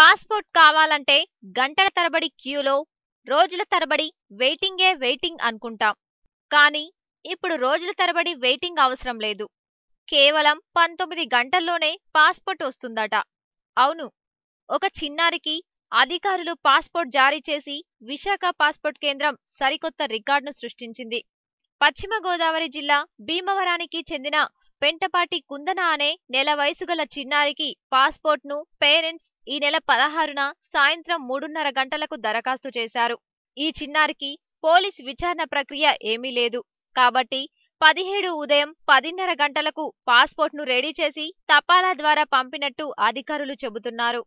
passport కావాలంటే గంటల తరబడి క్యూలో రోజుల తరబడి వెయిటింగే వెయిటింగ్ అనుకుంటాం కానీ ఇప్పుడు రోజుల తరబడి వెయిటింగ్ అవసరం లేదు కేవలం పంతొమ్మిది గంటల్లోనే పాస్పోర్ట్ వస్తుందట అవును ఒక చిన్నారికి అధికారులు పాస్పోర్ట్ జారీ చేసి విశాఖ పాస్పోర్ట్ కేంద్రం సరికొత్త రికార్డును సృష్టించింది పశ్చిమ గోదావరి జిల్లా భీమవరానికి చెందిన పెంటపాటి కుందన అనే నెల వయసు గల చిన్నారికి పాస్పోర్ట్ను పేరెంట్స్ ఈ నెల పదహారున సాయంత్రం మూడున్నర గంటలకు దరఖాస్తు చేశారు ఈ చిన్నారికి పోలీస్ విచారణ ప్రక్రియ ఏమీ లేదు కాబట్టి పదిహేడు ఉదయం పదిన్నర గంటలకు పాస్పోర్ట్ను రెడీ చేసి తపాలా ద్వారా పంపినట్టు అధికారులు చెబుతున్నారు